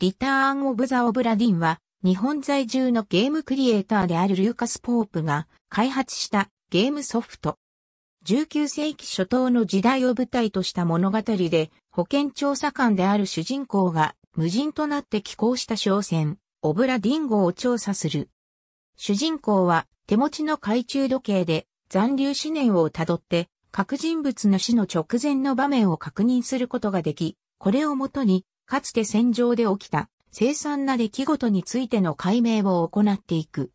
リターン・オブ・ザ・オブ・ラディンは、日本在住のゲームクリエイターであるルーカス・ポープが開発したゲームソフト。19世紀初頭の時代を舞台とした物語で、保健調査官である主人公が無人となって寄港した商船、オブラディン号を調査する。主人公は手持ちの懐中時計で残留思念をたどって各人物の死の直前の場面を確認することができ、これをもとにかつて戦場で起きた凄惨な出来事についての解明を行っていく。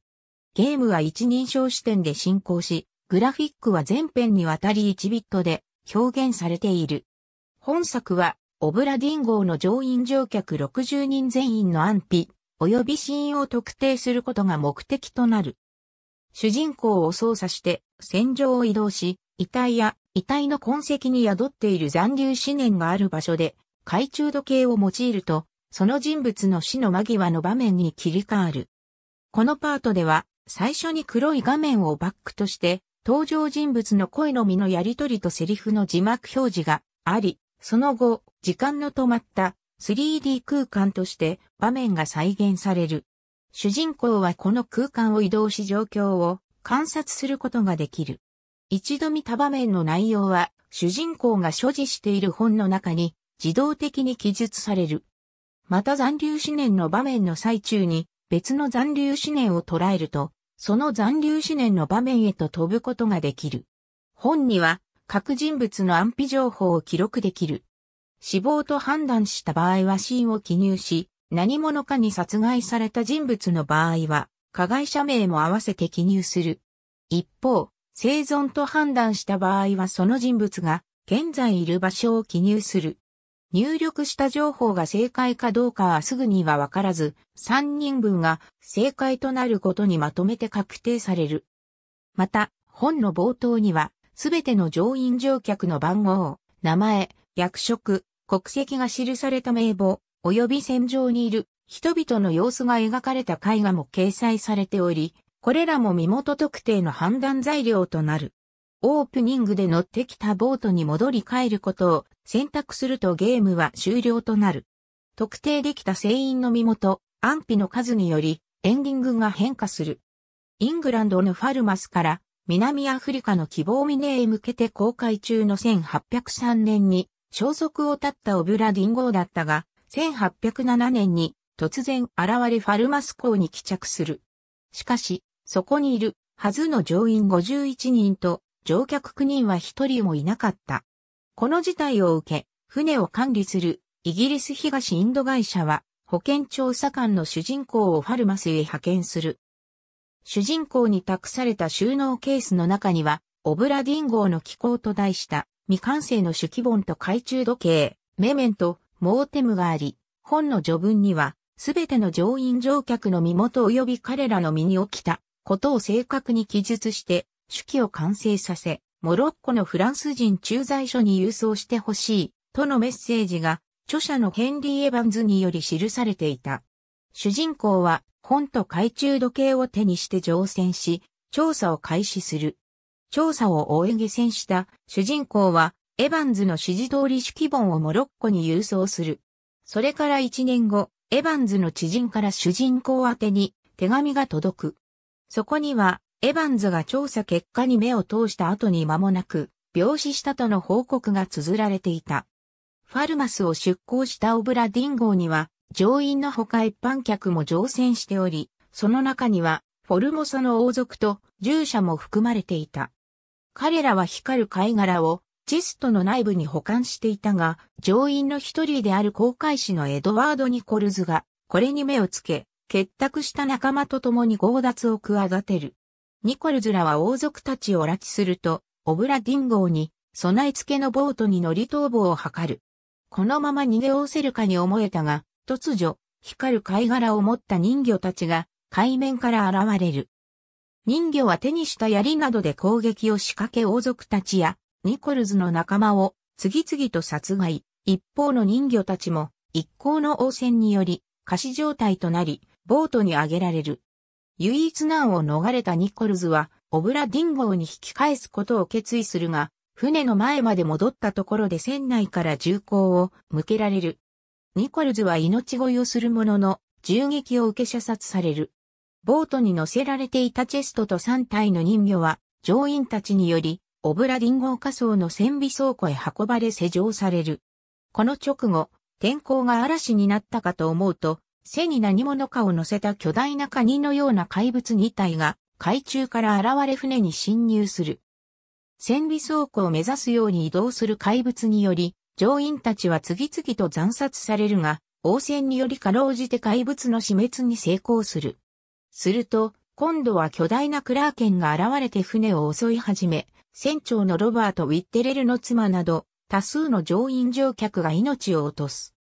ゲームは一人称視点で進行し、グラフィックは全編にわたり1ビットで表現されている。本作は、オブラディン号の乗員乗客60人全員の安否、及び死因を特定することが目的となる。主人公を操作して戦場を移動し、遺体や遺体の痕跡に宿っている残留思念がある場所で懐中時計を用いると、その人物の死の間際の場面に切り替わる。このパートでは、最初に黒い画面をバックとして、登場人物の声のみのやりとりとセリフの字幕表示があり、その後、時間の止まった 3D 空間として場面が再現される。主人公はこの空間を移動し状況を観察することができる。一度見た場面の内容は主人公が所持している本の中に自動的に記述される。また残留思念の場面の最中に別の残留思念を捉えると、その残留思念の場面へと飛ぶことができる。本には各人物の安否情報を記録できる。死亡と判断した場合はシーンを記入し、何者かに殺害された人物の場合は、加害者名も合わせて記入する。一方、生存と判断した場合はその人物が現在いる場所を記入する。入力した情報が正解かどうかはすぐにはわからず、3人分が正解となることにまとめて確定される。また、本の冒頭には、すべての乗員乗客の番号、名前、役職、国籍が記された名簿、及び戦場にいる人々の様子が描かれた絵画も掲載されており、これらも身元特定の判断材料となる。オープニングで乗ってきたボートに戻り帰ることを選択するとゲームは終了となる。特定できた船員の身元、安否の数によりエンディングが変化する。イングランドのファルマスから南アフリカの希望未ネへ向けて公開中の1803年に消息を絶ったオブラディン号だったが、1807年に突然現れファルマス港に帰着する。しかし、そこにいるはずの乗員51人と乗客9人は1人もいなかった。この事態を受け、船を管理するイギリス東インド会社は保健調査官の主人公をファルマスへ派遣する。主人公に託された収納ケースの中には、オブラディン号の気候と題した未完成の手記本と懐中時計、メメント、モーテムがあり、本の序文には、すべての乗員乗客の身元及び彼らの身に起きたことを正確に記述して、手記を完成させ、モロッコのフランス人駐在所に郵送してほしい、とのメッセージが、著者のヘンリー・エヴァンズにより記されていた。主人公は、本と懐中時計を手にして乗船し、調査を開始する。調査を終え下船した主人公は、エヴァンズの指示通り手記本をモロッコに郵送する。それから一年後、エヴァンズの知人から主人公宛に手紙が届く。そこには、エバンズが調査結果に目を通した後に間もなく、病死したとの報告が綴られていた。ファルマスを出港したオブラディン号には、乗員のほか一般客も乗船しており、その中には、フォルモサの王族と従者も含まれていた。彼らは光る貝殻をチェストの内部に保管していたが、乗員の一人である航海士のエドワード・ニコルズが、これに目をつけ、結託した仲間と共に強奪を企てる。ニコルズらは王族たちを拉致すると、オブラディン号に、備え付けのボートに乗り逃亡を図る。このまま逃げおせるかに思えたが、突如、光る貝殻を持った人魚たちが、海面から現れる。人魚は手にした槍などで攻撃を仕掛け王族たちや、ニコルズの仲間を、次々と殺害。一方の人魚たちも、一行の応戦により、仮死状態となり、ボートに上げられる。唯一難を逃れたニコルズは、オブラディン号に引き返すことを決意するが、船の前まで戻ったところで船内から銃口を向けられる。ニコルズは命乞いをするものの、銃撃を受け射殺される。ボートに乗せられていたチェストと3体の人魚は、乗員たちにより、オブラディン号火葬の船尾倉庫へ運ばれ施錠される。この直後、天候が嵐になったかと思うと、背に何者かを乗せた巨大なカニのような怪物2体が海中から現れ船に侵入する。戦備倉庫を目指すように移動する怪物により、乗員たちは次々と惨殺されるが、応戦によりかろうじて怪物の死滅に成功する。すると、今度は巨大なクラーケンが現れて船を襲い始め、船長のロバート・ウィッテレルの妻など、多数の乗員乗客が命を落とす。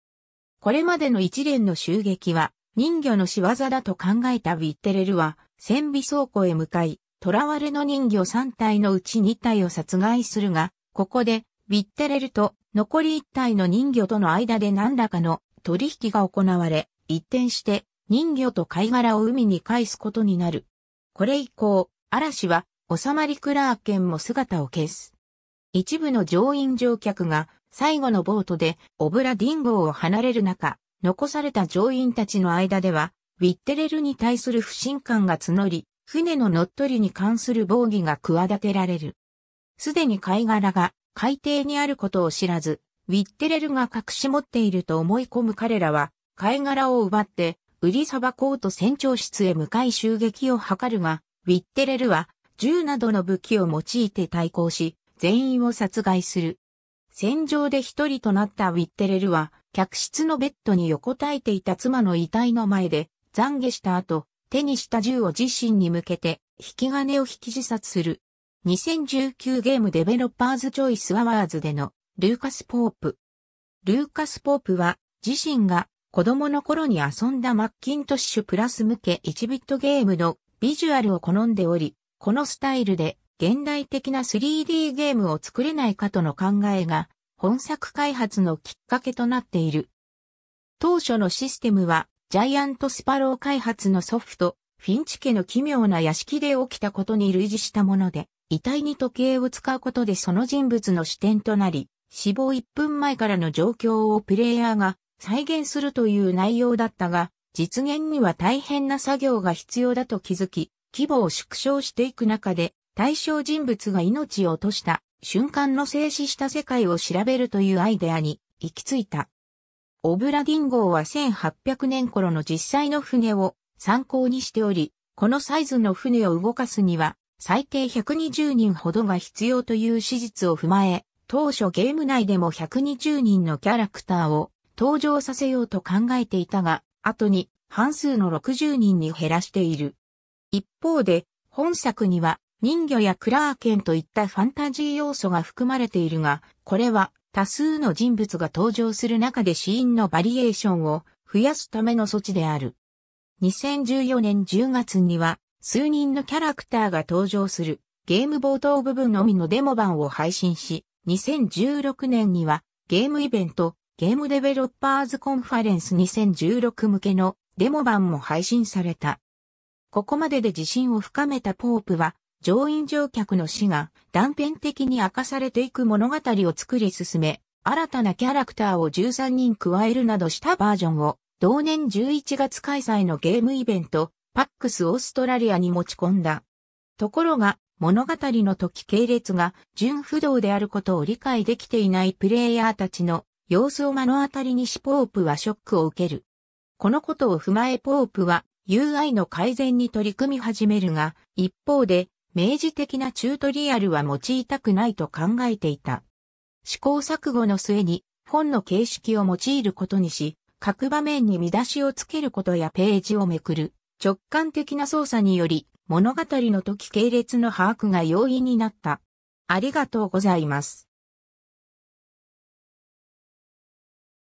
これまでの一連の襲撃は人魚の仕業だと考えたヴィッテレルは、戦備倉庫へ向かい、囚われの人魚3体のうち2体を殺害するが、ここで、ヴィッテレルと残り1体の人魚との間で何らかの取引が行われ、一転して人魚と貝殻を海に返すことになる。これ以降、嵐は、収まりクラーケンも姿を消す。一部の乗員乗客が最後のボートでオブラディンゴを離れる中、残された乗員たちの間では、ウィッテレルに対する不信感が募り、船の乗っ取りに関する防御が企てられる。すでに貝殻が海底にあることを知らず、ウィッテレルが隠し持っていると思い込む彼らは、貝殻を奪って、売りさばこうと船長室へ向かい襲撃を図るが、ウィッテレルは銃などの武器を用いて対抗し、全員を殺害する。戦場で一人となったウィッテレルは、客室のベッドに横たえていた妻の遺体の前で、懺悔した後、手にした銃を自身に向けて、引き金を引き自殺する。2019ゲームデベロッパーズチョイスアワーズでの、ルーカス・ポープ。ルーカス・ポープは、自身が子供の頃に遊んだマッキントッシュプラス向け1ビットゲームのビジュアルを好んでおり、このスタイルで現代的な 3D ゲームを作れないかとの考えが本作開発のきっかけとなっている。当初のシステムはジャイアントスパロー開発のソフト、フィンチ家の奇妙な屋敷で起きたことに類似したもので、遺体に時計を使うことでその人物の視点となり、死亡1分前からの状況をプレイヤーが再現するという内容だったが、実現には大変な作業が必要だと気づき、規模を縮小していく中で、対象人物が命を落とした瞬間の静止した世界を調べるというアイデアに行き着いた。オブラディン号は1800年頃の実際の船を参考にしており、このサイズの船を動かすには最低120人ほどが必要という史実を踏まえ、当初ゲーム内でも120人のキャラクターを登場させようと考えていたが、後に半数の60人に減らしている。一方で、本作には人魚やクラーケンといったファンタジー要素が含まれているが、これは多数の人物が登場する中で死因のバリエーションを増やすための措置である。2014年10月には数人のキャラクターが登場するゲーム冒頭部分のみのデモ版を配信し、2016年にはゲームイベントゲームデベロッパーズコンファレンス2016向けのデモ版も配信された。ここまでで自信を深めたポープは乗員乗客の死が断片的に明かされていく物語を作り進め、新たなキャラクターを13人加えるなどしたバージョンを、同年11月開催のゲームイベント、パックスオーストラリアに持ち込んだ。ところが、物語の時系列が純不動であることを理解できていないプレイヤーたちの様子を目の当たりにしポープはショックを受ける。このことを踏まえポープは UI の改善に取り組み始めるが、一方で明示的なチュートリアルは用いたくないと考えていた。試行錯誤の末に本の形式を用いることにし、各場面に見出しをつけることやページをめくる直感的な操作により物語の時系列の把握が容易になった。ありがとうございます。